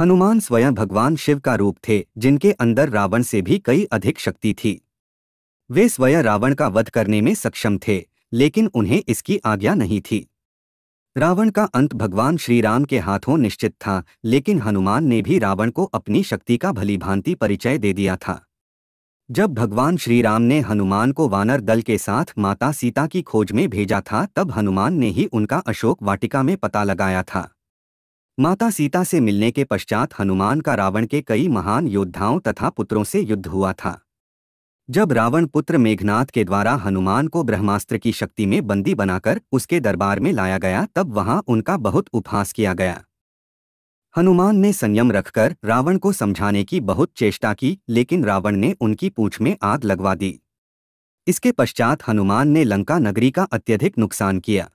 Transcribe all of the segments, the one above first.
हनुमान स्वयं भगवान शिव का रूप थे जिनके अंदर रावण से भी कई अधिक शक्ति थी वे स्वयं रावण का वध करने में सक्षम थे लेकिन उन्हें इसकी आज्ञा नहीं थी रावण का अंत भगवान श्रीराम के हाथों निश्चित था लेकिन हनुमान ने भी रावण को अपनी शक्ति का भलीभांति परिचय दे दिया था जब भगवान श्रीराम ने हनुमान को वानर दल के साथ माता सीता की खोज में भेजा था तब हनुमान ने ही उनका अशोक वाटिका में पता लगाया था माता सीता से मिलने के पश्चात हनुमान का रावण के कई महान योद्धाओं तथा पुत्रों से युद्ध हुआ था जब रावण पुत्र मेघनाथ के द्वारा हनुमान को ब्रह्मास्त्र की शक्ति में बंदी बनाकर उसके दरबार में लाया गया तब वहां उनका बहुत उपहास किया गया हनुमान ने संयम रखकर रावण को समझाने की बहुत चेष्टा की लेकिन रावण ने उनकी पूछ में आग लगवा दी इसके पश्चात हनुमान ने लंका नगरी का अत्यधिक नुकसान किया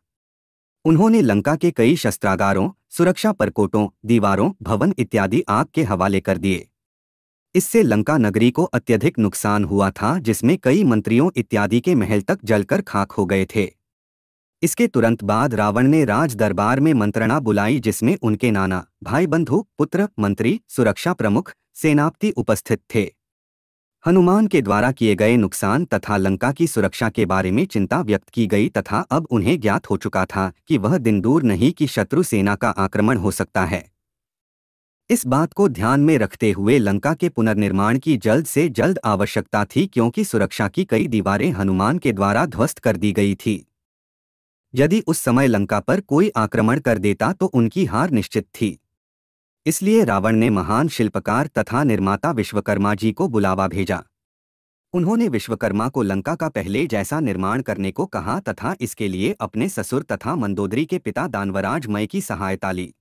उन्होंने लंका के कई शस्त्रागारों सुरक्षा परकोटों दीवारों भवन इत्यादि आग के हवाले कर दिए इससे लंका नगरी को अत्यधिक नुकसान हुआ था जिसमें कई मंत्रियों इत्यादि के महल तक जलकर खाक हो गए थे इसके तुरंत बाद रावण ने राज दरबार में मंत्रणा बुलाई जिसमें उनके नाना भाई बंधु पुत्र मंत्री सुरक्षा प्रमुख सेनापति उपस्थित थे हनुमान के द्वारा किए गए नुकसान तथा लंका की सुरक्षा के बारे में चिंता व्यक्त की गई तथा अब उन्हें ज्ञात हो चुका था कि वह दिन दूर नहीं कि शत्रु सेना का आक्रमण हो सकता है इस बात को ध्यान में रखते हुए लंका के पुनर्निर्माण की जल्द से जल्द आवश्यकता थी क्योंकि सुरक्षा की कई दीवारें हनुमान के द्वारा ध्वस्त कर दी गई थी यदि उस समय लंका पर कोई आक्रमण कर देता तो उनकी हार निश्चित थी इसलिए रावण ने महान शिल्पकार तथा निर्माता विश्वकर्मा जी को बुलावा भेजा उन्होंने विश्वकर्मा को लंका का पहले जैसा निर्माण करने को कहा तथा इसके लिए अपने ससुर तथा मंदोदरी के पिता दानवराज मय की सहायता ली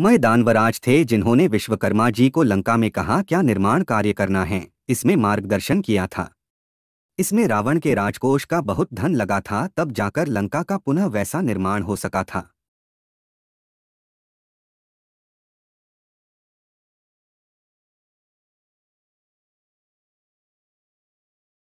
मय दानवराज थे जिन्होंने विश्वकर्मा जी को लंका में कहा क्या निर्माण कार्य करना है इसमें मार्गदर्शन किया था इसमें रावण के राजकोष का बहुत धन लगा था तब जाकर लंका का पुनः वैसा निर्माण हो सका था